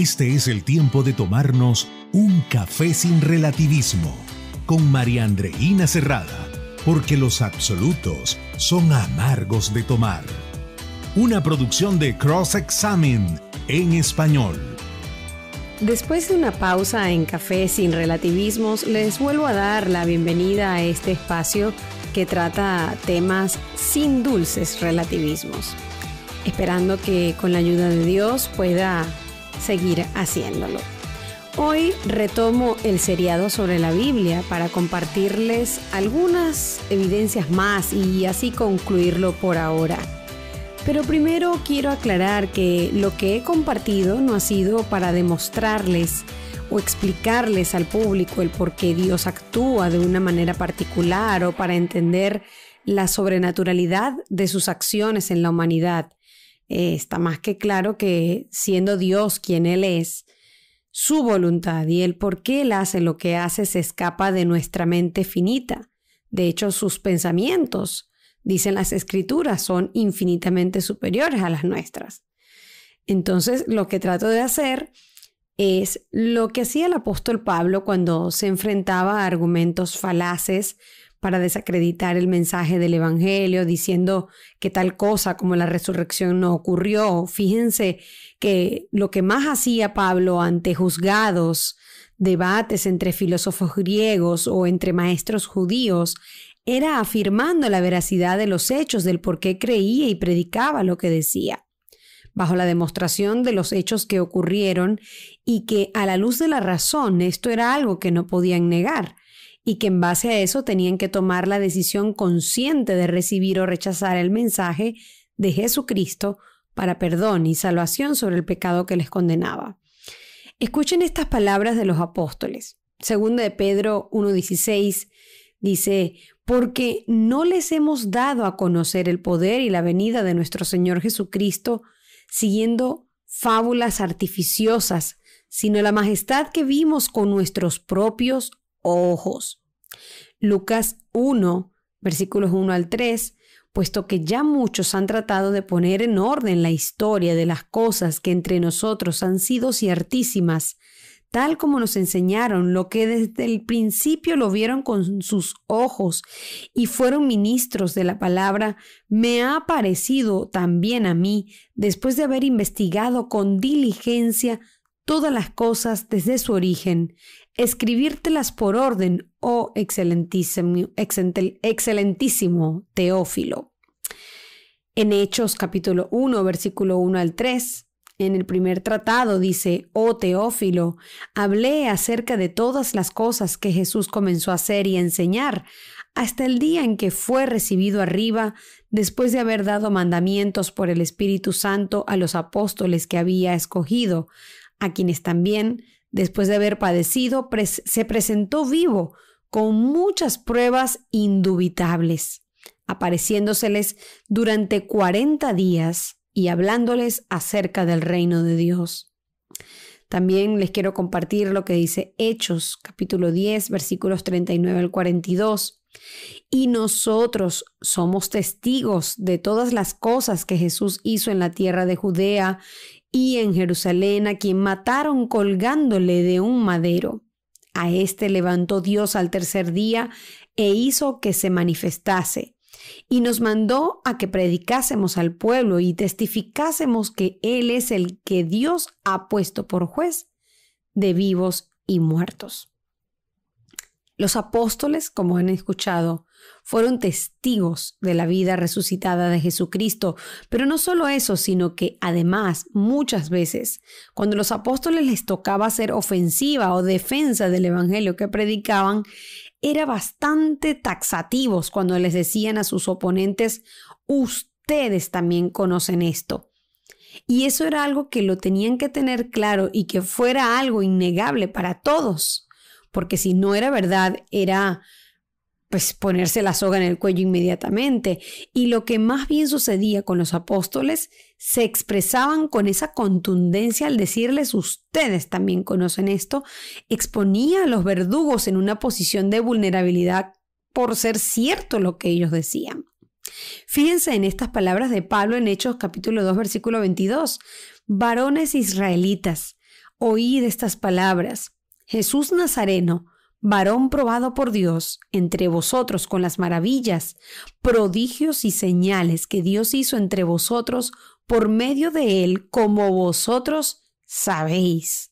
Este es el tiempo de tomarnos un café sin relativismo con María Andreina Cerrada, porque los absolutos son amargos de tomar. Una producción de Cross Examen en español. Después de una pausa en Café sin relativismos, les vuelvo a dar la bienvenida a este espacio que trata temas sin dulces relativismos, esperando que con la ayuda de Dios pueda seguir haciéndolo. Hoy retomo el seriado sobre la Biblia para compartirles algunas evidencias más y así concluirlo por ahora. Pero primero quiero aclarar que lo que he compartido no ha sido para demostrarles o explicarles al público el por qué Dios actúa de una manera particular o para entender la sobrenaturalidad de sus acciones en la humanidad. Eh, está más que claro que siendo Dios quien Él es, su voluntad y el por qué Él hace lo que hace se escapa de nuestra mente finita. De hecho, sus pensamientos, dicen las escrituras, son infinitamente superiores a las nuestras. Entonces, lo que trato de hacer es lo que hacía el apóstol Pablo cuando se enfrentaba a argumentos falaces para desacreditar el mensaje del Evangelio, diciendo que tal cosa como la resurrección no ocurrió. Fíjense que lo que más hacía Pablo ante juzgados, debates entre filósofos griegos o entre maestros judíos, era afirmando la veracidad de los hechos, del por qué creía y predicaba lo que decía. Bajo la demostración de los hechos que ocurrieron y que a la luz de la razón esto era algo que no podían negar y que en base a eso tenían que tomar la decisión consciente de recibir o rechazar el mensaje de Jesucristo para perdón y salvación sobre el pecado que les condenaba. Escuchen estas palabras de los apóstoles. Segunda de Pedro 1.16 dice, porque no les hemos dado a conocer el poder y la venida de nuestro Señor Jesucristo siguiendo fábulas artificiosas, sino la majestad que vimos con nuestros propios ojos. Lucas 1, versículos 1 al 3, puesto que ya muchos han tratado de poner en orden la historia de las cosas que entre nosotros han sido ciertísimas, tal como nos enseñaron lo que desde el principio lo vieron con sus ojos y fueron ministros de la palabra, me ha parecido también a mí, después de haber investigado con diligencia todas las cosas desde su origen, escribírtelas por orden, oh excelentísimo, Teófilo. En Hechos capítulo 1, versículo 1 al 3, en el primer tratado dice, oh Teófilo, hablé acerca de todas las cosas que Jesús comenzó a hacer y enseñar hasta el día en que fue recibido arriba, después de haber dado mandamientos por el Espíritu Santo a los apóstoles que había escogido, a quienes también Después de haber padecido, se presentó vivo con muchas pruebas indubitables, apareciéndoseles durante 40 días y hablándoles acerca del reino de Dios. También les quiero compartir lo que dice Hechos, capítulo 10, versículos 39 al 42. Y nosotros somos testigos de todas las cosas que Jesús hizo en la tierra de Judea y en Jerusalén a quien mataron colgándole de un madero. A este levantó Dios al tercer día e hizo que se manifestase, y nos mandó a que predicásemos al pueblo y testificásemos que Él es el que Dios ha puesto por juez de vivos y muertos. Los apóstoles, como han escuchado, fueron testigos de la vida resucitada de Jesucristo. Pero no solo eso, sino que además muchas veces, cuando los apóstoles les tocaba ser ofensiva o defensa del Evangelio que predicaban, era bastante taxativos cuando les decían a sus oponentes, ustedes también conocen esto. Y eso era algo que lo tenían que tener claro y que fuera algo innegable para todos, porque si no era verdad, era pues ponerse la soga en el cuello inmediatamente. Y lo que más bien sucedía con los apóstoles, se expresaban con esa contundencia al decirles, ustedes también conocen esto, exponía a los verdugos en una posición de vulnerabilidad por ser cierto lo que ellos decían. Fíjense en estas palabras de Pablo en Hechos capítulo 2 versículo 22. Varones israelitas, oíd estas palabras. Jesús Nazareno, varón probado por Dios entre vosotros con las maravillas, prodigios y señales que Dios hizo entre vosotros por medio de él, como vosotros sabéis.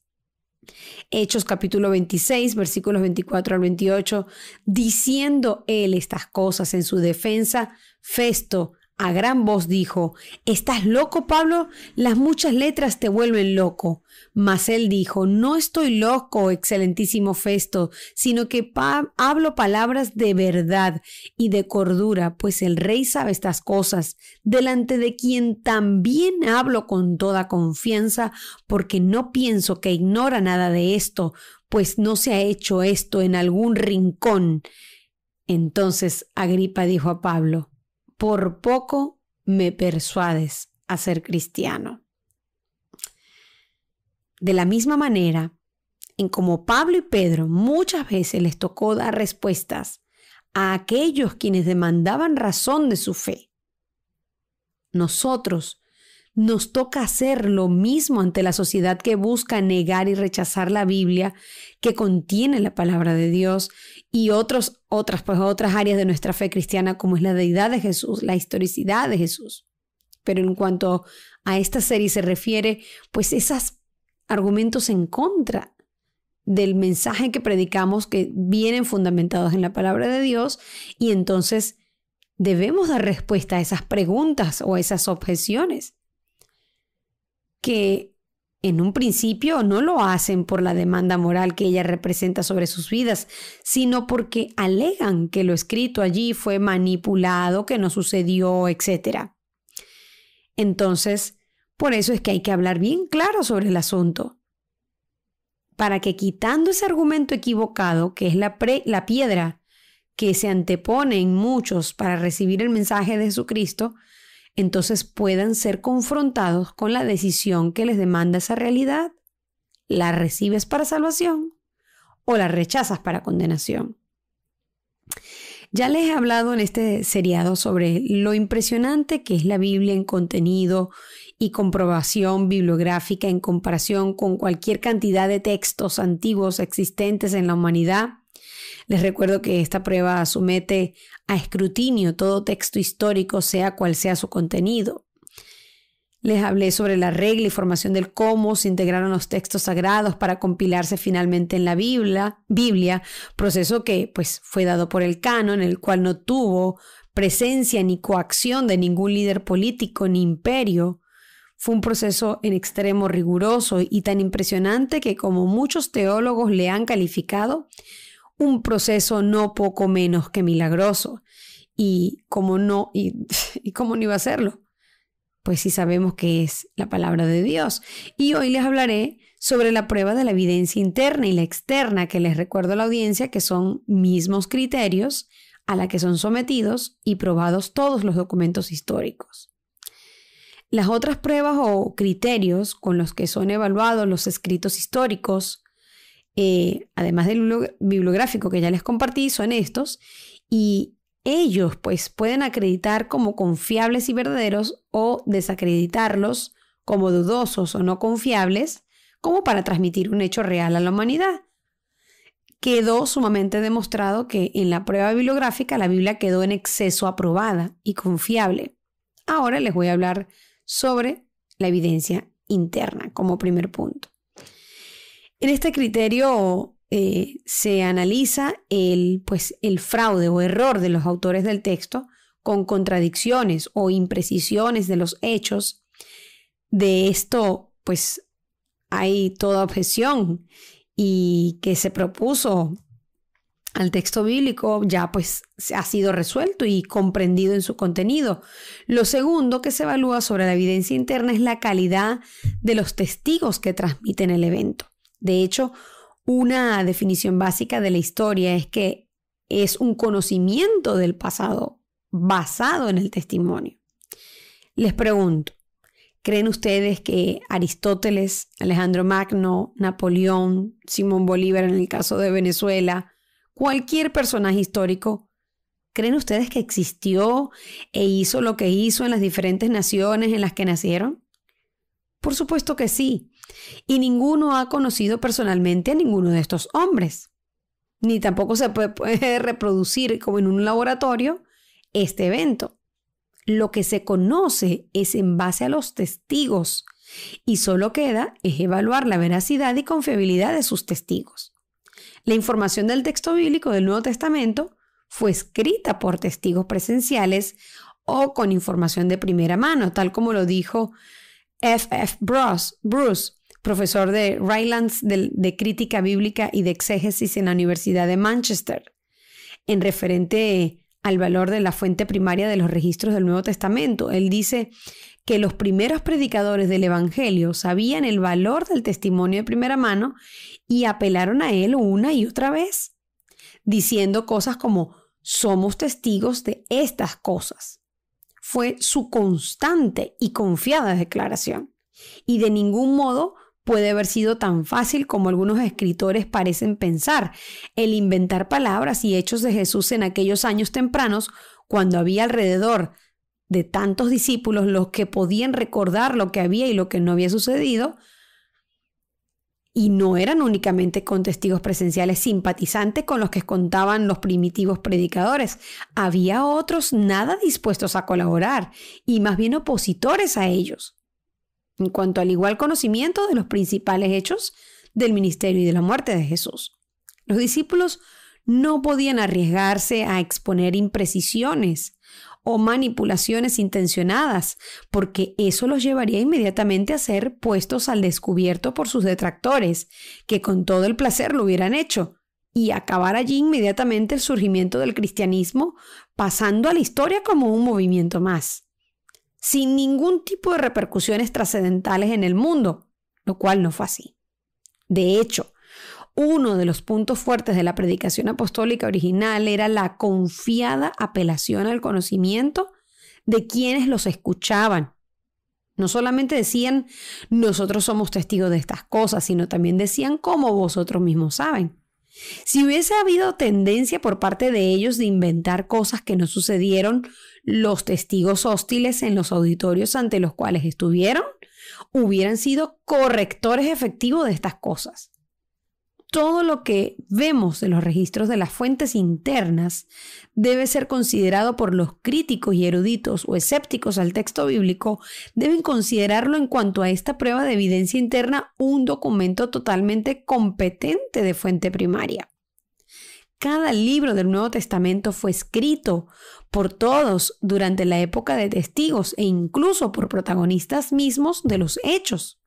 Hechos capítulo 26, versículos 24 al 28, diciendo él estas cosas en su defensa, Festo, a gran voz dijo, ¿Estás loco, Pablo? Las muchas letras te vuelven loco. Mas él dijo, No estoy loco, excelentísimo Festo, sino que hablo palabras de verdad y de cordura, pues el rey sabe estas cosas, delante de quien también hablo con toda confianza, porque no pienso que ignora nada de esto, pues no se ha hecho esto en algún rincón. Entonces Agripa dijo a Pablo, por poco me persuades a ser cristiano. De la misma manera en como Pablo y Pedro muchas veces les tocó dar respuestas a aquellos quienes demandaban razón de su fe. Nosotros nos toca hacer lo mismo ante la sociedad que busca negar y rechazar la Biblia que contiene la palabra de Dios y otros, otras, pues, otras áreas de nuestra fe cristiana como es la deidad de Jesús, la historicidad de Jesús. Pero en cuanto a esta serie se refiere, pues esos argumentos en contra del mensaje que predicamos que vienen fundamentados en la palabra de Dios y entonces debemos dar respuesta a esas preguntas o a esas objeciones que en un principio no lo hacen por la demanda moral que ella representa sobre sus vidas, sino porque alegan que lo escrito allí fue manipulado, que no sucedió, etc. Entonces, por eso es que hay que hablar bien claro sobre el asunto, para que quitando ese argumento equivocado, que es la, la piedra que se antepone en muchos para recibir el mensaje de Jesucristo, entonces puedan ser confrontados con la decisión que les demanda esa realidad. ¿La recibes para salvación o la rechazas para condenación? Ya les he hablado en este seriado sobre lo impresionante que es la Biblia en contenido y comprobación bibliográfica en comparación con cualquier cantidad de textos antiguos existentes en la humanidad les recuerdo que esta prueba somete a escrutinio todo texto histórico, sea cual sea su contenido. Les hablé sobre la regla y formación del cómo se integraron los textos sagrados para compilarse finalmente en la Biblia, Biblia, proceso que pues fue dado por el canon, el cual no tuvo presencia ni coacción de ningún líder político ni imperio. Fue un proceso en extremo riguroso y tan impresionante que como muchos teólogos le han calificado, un proceso no poco menos que milagroso. Y cómo no, y, cómo no iba a hacerlo. Pues si sabemos que es la palabra de Dios. Y hoy les hablaré sobre la prueba de la evidencia interna y la externa, que les recuerdo a la audiencia que son mismos criterios a la que son sometidos y probados todos los documentos históricos. Las otras pruebas o criterios con los que son evaluados los escritos históricos eh, además del bibliográfico que ya les compartí, son estos, y ellos pues pueden acreditar como confiables y verdaderos o desacreditarlos como dudosos o no confiables, como para transmitir un hecho real a la humanidad. Quedó sumamente demostrado que en la prueba bibliográfica la Biblia quedó en exceso aprobada y confiable. Ahora les voy a hablar sobre la evidencia interna como primer punto. En este criterio eh, se analiza el, pues, el fraude o error de los autores del texto con contradicciones o imprecisiones de los hechos. De esto, pues, hay toda objeción y que se propuso al texto bíblico ya pues ha sido resuelto y comprendido en su contenido. Lo segundo que se evalúa sobre la evidencia interna es la calidad de los testigos que transmiten el evento. De hecho, una definición básica de la historia es que es un conocimiento del pasado basado en el testimonio. Les pregunto, ¿creen ustedes que Aristóteles, Alejandro Magno, Napoleón, Simón Bolívar en el caso de Venezuela, cualquier personaje histórico, ¿creen ustedes que existió e hizo lo que hizo en las diferentes naciones en las que nacieron? Por supuesto que sí. Y ninguno ha conocido personalmente a ninguno de estos hombres. Ni tampoco se puede, reproducir como en un laboratorio este evento. Lo que se conoce es en base a los testigos y solo queda es evaluar la veracidad y confiabilidad de sus testigos. La información del texto bíblico del Nuevo Testamento fue escrita por testigos presenciales o con información de primera mano, tal como lo dijo F.F. F. Bruce profesor de Rylands de, Crítica Bíblica y de Exégesis en la Universidad de Manchester, en referente al valor de la fuente primaria de los registros del Nuevo Testamento. Él dice que los primeros predicadores del Evangelio sabían el valor del testimonio de primera mano y apelaron a él una y otra vez, diciendo cosas como somos testigos de estas cosas. Fue su constante y confiada declaración. Y de ningún modo puede haber sido tan fácil como algunos escritores parecen pensar, el inventar palabras y hechos de Jesús en aquellos años tempranos, cuando había alrededor de tantos discípulos los que podían recordar lo que había y lo que no había sucedido, y no eran únicamente con testigos presenciales simpatizantes con los que contaban los primitivos predicadores. Había otros nada dispuestos a colaborar y más bien opositores a ellos en cuanto al igual conocimiento de los principales hechos del ministerio y de la muerte de Jesús. Los discípulos no podían arriesgarse a exponer imprecisiones o manipulaciones intencionadas, porque eso los llevaría inmediatamente a ser puestos al descubierto por sus detractores, que con todo el placer lo hubieran hecho, y acabar allí inmediatamente el surgimiento del cristianismo, pasando a la historia como un movimiento más sin ningún tipo de repercusiones trascendentales en el mundo, lo cual no fue así. De hecho, uno de los puntos fuertes de la predicación apostólica original era la confiada apelación al conocimiento de quienes los escuchaban. No solamente decían, nosotros somos testigos de estas cosas, sino también decían, como vosotros mismos saben. Si hubiese habido tendencia por parte de ellos de inventar cosas que no sucedieron, los testigos hostiles en los auditorios ante los cuales estuvieron hubieran sido correctores efectivos de estas cosas. Todo lo que vemos de los registros de las fuentes internas debe ser considerado por los críticos y eruditos o escépticos al texto bíblico, deben considerarlo en cuanto a esta prueba de evidencia interna un documento totalmente competente de fuente primaria. Cada libro del Nuevo Testamento fue escrito por todos durante la época de testigos e incluso por protagonistas mismos de los hechos.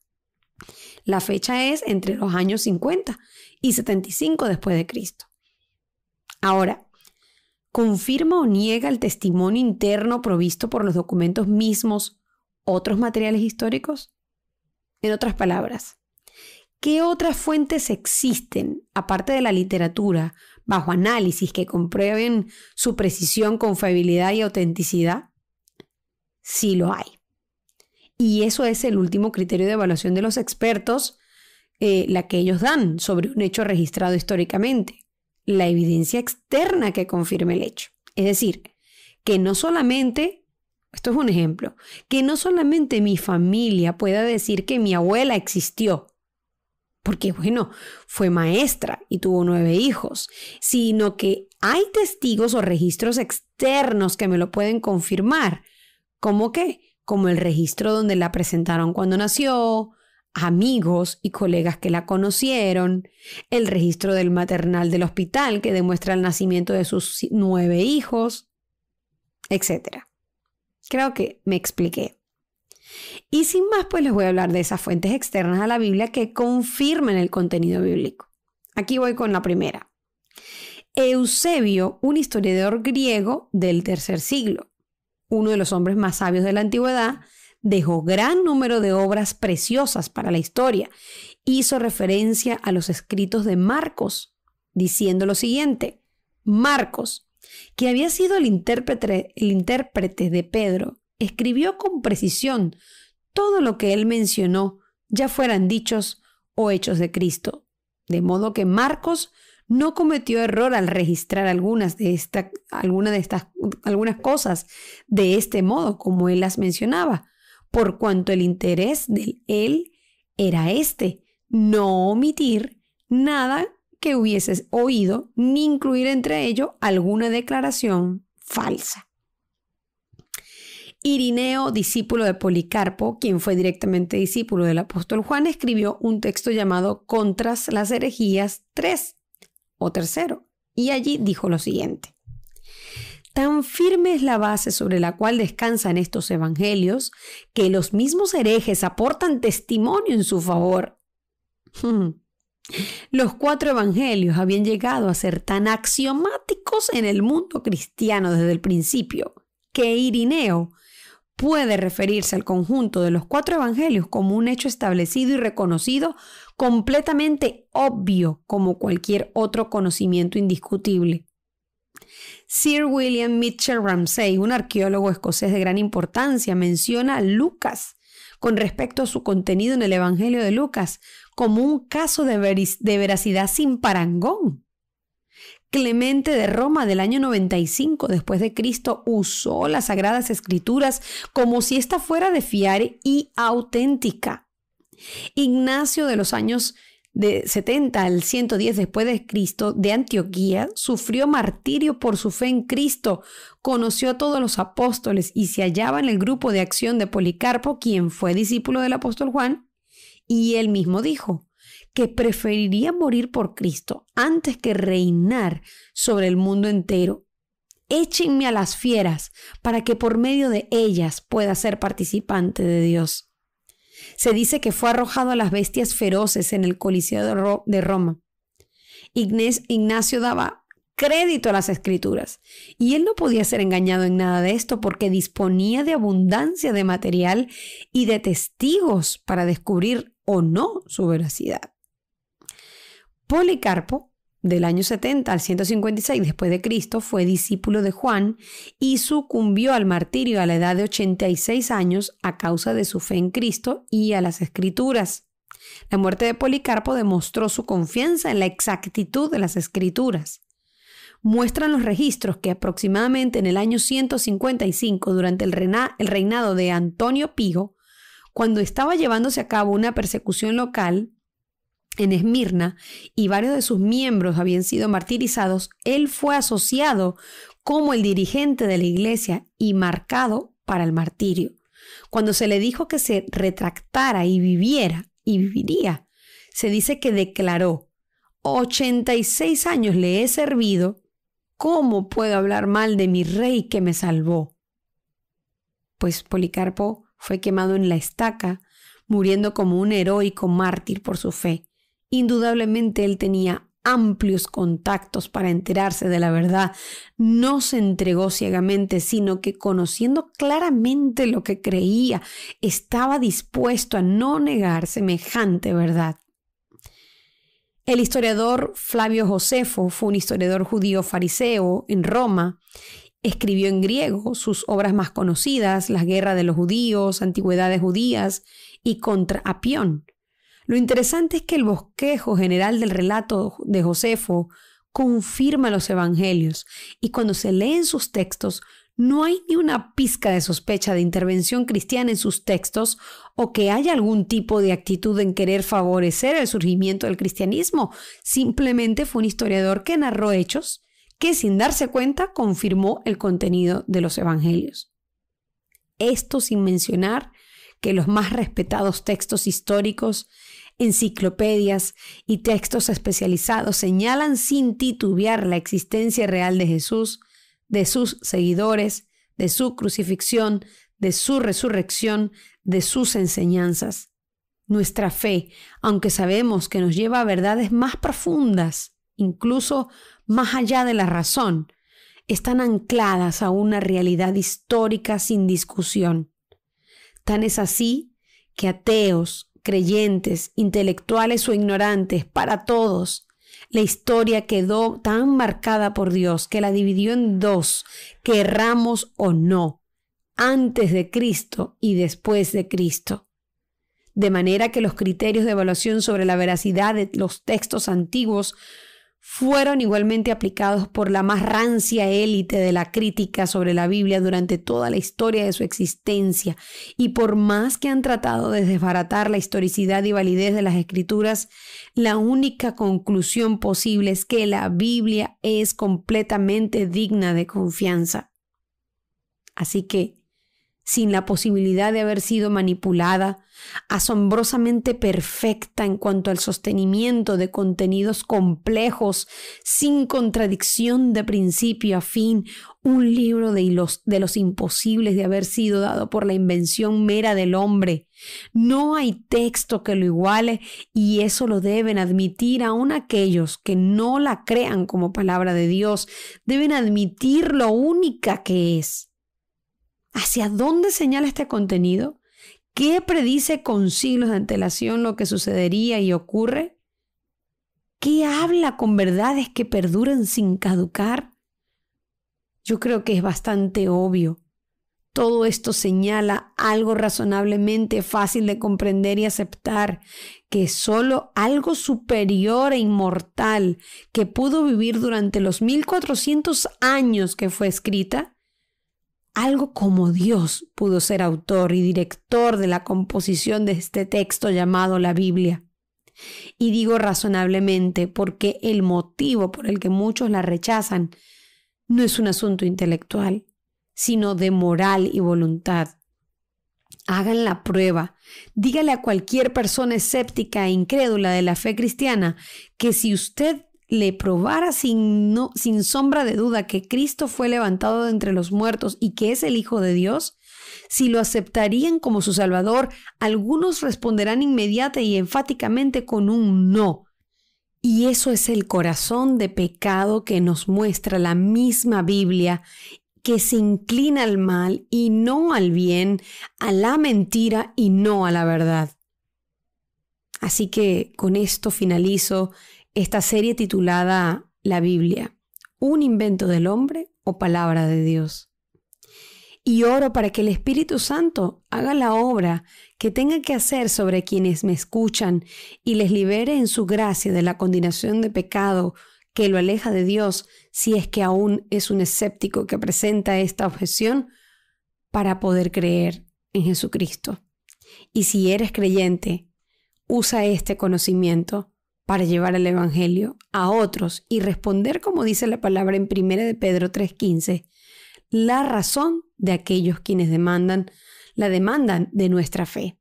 La fecha es entre los años 50 y 75 después de Cristo. Ahora, ¿confirma o niega el testimonio interno provisto por los documentos mismos otros materiales históricos? En otras palabras, ¿qué otras fuentes existen, aparte de la literatura, bajo análisis que comprueben su precisión, confiabilidad y autenticidad? Sí lo hay. Y eso es el último criterio de evaluación de los expertos, eh, la que ellos dan sobre un hecho registrado históricamente, la evidencia externa que confirme el hecho. Es decir, que no solamente, esto es un ejemplo, que no solamente mi familia pueda decir que mi abuela existió, porque bueno, fue maestra y tuvo nueve hijos, sino que hay testigos o registros externos que me lo pueden confirmar. ¿Cómo qué? Como el registro donde la presentaron cuando nació, amigos y colegas que la conocieron, el registro del maternal del hospital que demuestra el nacimiento de sus nueve hijos, etc. Creo que me expliqué. Y sin más, pues les voy a hablar de esas fuentes externas a la Biblia que confirmen el contenido bíblico. Aquí voy con la primera. Eusebio, un historiador griego del tercer siglo, uno de los hombres más sabios de la antigüedad, dejó gran número de obras preciosas para la historia. Hizo referencia a los escritos de Marcos, diciendo lo siguiente, Marcos, que había sido el intérprete, el intérprete de Pedro, escribió con precisión todo lo que él mencionó ya fueran dichos o hechos de Cristo. De modo que Marcos no cometió error al registrar algunas de, de estas algunas cosas de este modo, como él las mencionaba, por cuanto el interés de él era este, no omitir nada que hubieses oído, ni incluir entre ello alguna declaración falsa. Irineo, discípulo de Policarpo, quien fue directamente discípulo del apóstol Juan, escribió un texto llamado Contras las herejías 3 o tercero, y allí dijo lo siguiente. Tan firme es la base sobre la cual descansan estos evangelios que los mismos herejes aportan testimonio en su favor. Hmm. Los cuatro evangelios habían llegado a ser tan axiomáticos en el mundo cristiano desde el principio que Irineo puede referirse al conjunto de los cuatro evangelios como un hecho establecido y reconocido, completamente obvio como cualquier otro conocimiento indiscutible. Sir William Mitchell Ramsay, un arqueólogo escocés de gran importancia, menciona a Lucas con respecto a su contenido en el Evangelio de Lucas como un caso de, de veracidad sin parangón. Clemente de Roma del año 95 después de Cristo usó las sagradas escrituras como si ésta fuera de fiar y auténtica. Ignacio de los años de 70 al 110 después de Cristo de Antioquía sufrió martirio por su fe en Cristo, conoció a todos los apóstoles y se hallaba en el grupo de acción de Policarpo, quien fue discípulo del apóstol Juan, y él mismo dijo, que preferiría morir por Cristo antes que reinar sobre el mundo entero. Échenme a las fieras para que por medio de ellas pueda ser participante de Dios. Se dice que fue arrojado a las bestias feroces en el Coliseo de, Roma. Ignacio daba crédito a las escrituras y él no podía ser engañado en nada de esto porque disponía de abundancia de material y de testigos para descubrir o no su veracidad. Policarpo, del año 70 al 156 después de Cristo, fue discípulo de Juan y sucumbió al martirio a la edad de 86 años a causa de su fe en Cristo y a las Escrituras. La muerte de Policarpo demostró su confianza en la exactitud de las Escrituras. Muestran los registros que aproximadamente en el año 155, durante el, reinado de Antonio Pigo, cuando estaba llevándose a cabo una persecución local en Esmirna y varios de sus miembros habían sido martirizados, él fue asociado como el dirigente de la iglesia y marcado para el martirio. Cuando se le dijo que se retractara y viviera y viviría, se dice que declaró, 86 años le he servido, ¿cómo puedo hablar mal de mi rey que me salvó? Pues Policarpo fue quemado en la estaca, muriendo como un heroico mártir por su fe. Indudablemente él tenía amplios contactos para enterarse de la verdad, no se entregó ciegamente, sino que conociendo claramente lo que creía, estaba dispuesto a no negar semejante verdad. El historiador Flavio Josefo fue un historiador judío fariseo en Roma Escribió en griego sus obras más conocidas, Las guerras de los judíos, Antigüedades judías y Contra Apión. Lo interesante es que el bosquejo general del relato de Josefo confirma los evangelios y cuando se leen sus textos no hay ni una pizca de sospecha de intervención cristiana en sus textos o que haya algún tipo de actitud en querer favorecer el surgimiento del cristianismo. Simplemente fue un historiador que narró hechos que sin darse cuenta confirmó el contenido de los evangelios. Esto sin mencionar que los más respetados textos históricos, enciclopedias y textos especializados señalan sin titubear la existencia real de Jesús, de sus seguidores, de su crucifixión, de su resurrección, de sus enseñanzas. Nuestra fe, aunque sabemos que nos lleva a verdades más profundas, incluso más allá de la razón, están ancladas a una realidad histórica sin discusión. Tan es así que ateos, creyentes, intelectuales o ignorantes, para todos, la historia quedó tan marcada por Dios que la dividió en dos, querramos o no, antes de Cristo y después de Cristo. De manera que los criterios de evaluación sobre la veracidad de los textos antiguos fueron igualmente aplicados por la más rancia élite de la crítica sobre la Biblia durante toda la historia de su existencia, y por más que han tratado de desbaratar la historicidad y validez de las escrituras, la única conclusión posible es que la Biblia es completamente digna de confianza. Así que, sin la posibilidad de haber sido manipulada, asombrosamente perfecta en cuanto al sostenimiento de contenidos complejos, sin contradicción de principio a fin, un libro de los, imposibles de haber sido dado por la invención mera del hombre. No hay texto que lo iguale y eso lo deben admitir aún aquellos que no la crean como palabra de Dios, deben admitir lo única que es hacia dónde señala este contenido, qué predice con siglos de antelación lo que sucedería y ocurre, qué habla con verdades que perduran sin caducar. Yo creo que es bastante obvio. Todo esto señala algo razonablemente fácil de comprender y aceptar, que solo algo superior e inmortal que pudo vivir durante los 1400 años que fue escrita, algo como Dios pudo ser autor y director de la composición de este texto llamado la Biblia. Y digo razonablemente porque el motivo por el que muchos la rechazan no es un asunto intelectual, sino de moral y voluntad. Hagan la prueba. Dígale a cualquier persona escéptica e incrédula de la fe cristiana que si usted le probara sin, sin sombra de duda que Cristo fue levantado de entre los muertos y que es el Hijo de Dios, si lo aceptarían como su Salvador, algunos responderán inmediata y enfáticamente con un no. Y eso es el corazón de pecado que nos muestra la misma Biblia, que se inclina al mal y no al bien, a la mentira y no a la verdad. Así que con esto finalizo esta serie titulada La Biblia, un invento del hombre o palabra de Dios. Y oro para que el Espíritu Santo haga la obra que tenga que hacer sobre quienes me escuchan y les libere en su gracia de la condenación de pecado que lo aleja de Dios si es que aún es un escéptico que presenta esta objeción para poder creer en Jesucristo. Y si eres creyente, usa este conocimiento para llevar el Evangelio a otros y responder, como dice la palabra en primera de Pedro 3:15, la razón de aquellos quienes demandan, la demandan de nuestra fe.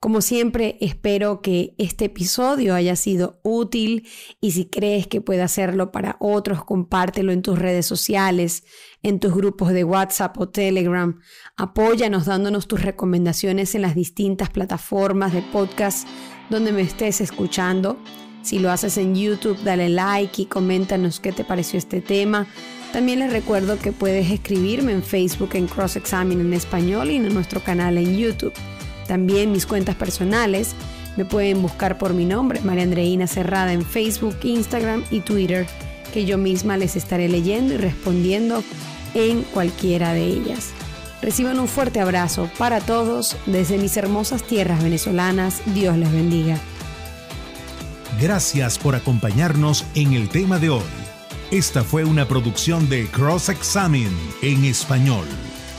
Como siempre, espero que este episodio haya sido útil y si crees que pueda hacerlo para otros, compártelo en tus redes sociales, en tus grupos de WhatsApp o Telegram. Apóyanos dándonos tus recomendaciones en las distintas plataformas de podcast donde me estés escuchando. Si lo haces en YouTube, dale like y coméntanos qué te pareció este tema. También les recuerdo que puedes escribirme en Facebook en Cross Examine en español y en nuestro canal en YouTube. También mis cuentas personales me pueden buscar por mi nombre, María Andreina Cerrada en Facebook, Instagram y Twitter, que yo misma les estaré leyendo y respondiendo en cualquiera de ellas. Reciban un fuerte abrazo para todos desde mis hermosas tierras venezolanas. Dios les bendiga. Gracias por acompañarnos en el tema de hoy. Esta fue una producción de Cross Examen en español.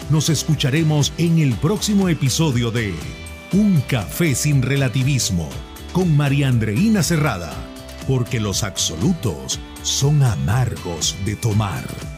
Nos escucharemos en el próximo episodio de Un café sin relativismo con María Andreina Cerrada, porque los absolutos son amargos de tomar.